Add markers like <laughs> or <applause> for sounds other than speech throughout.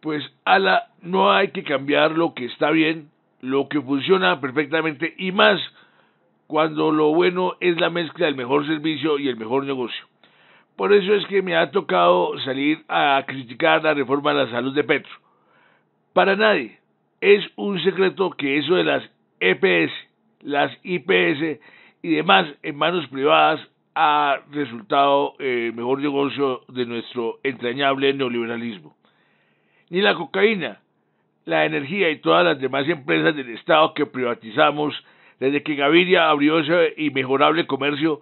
pues ala, no hay que cambiar lo que está bien, lo que funciona perfectamente y más cuando lo bueno es la mezcla del mejor servicio y el mejor negocio. Por eso es que me ha tocado salir a criticar la reforma de la salud de Petro. Para nadie es un secreto que eso de las EPS, las IPS y demás en manos privadas ha resultado el eh, mejor negocio de nuestro entrañable neoliberalismo ni la cocaína, la energía y todas las demás empresas del Estado que privatizamos desde que Gaviria abrió ese inmejorable comercio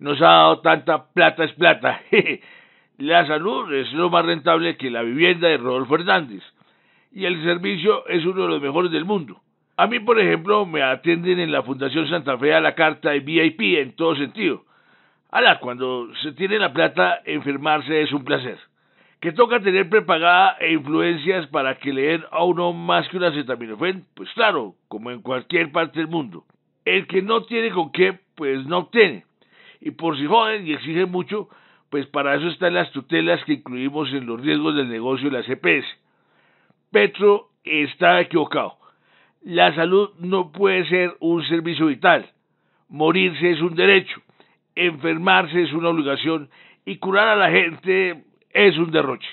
nos ha dado tanta plata es plata. <laughs> la salud es lo más rentable que la vivienda de Rodolfo Hernández y el servicio es uno de los mejores del mundo. A mí, por ejemplo, me atienden en la Fundación Santa Fe a la carta de VIP en todo sentido. Ahora, cuando se tiene la plata, enfermarse es un placer que toca tener prepagada e influencias para que le den a uno más que una acetaminofén, pues claro, como en cualquier parte del mundo. El que no tiene con qué, pues no obtiene. Y por si joden y exigen mucho, pues para eso están las tutelas que incluimos en los riesgos del negocio de la CPS. E Petro está equivocado. La salud no puede ser un servicio vital. Morirse es un derecho, enfermarse es una obligación y curar a la gente es un derroche.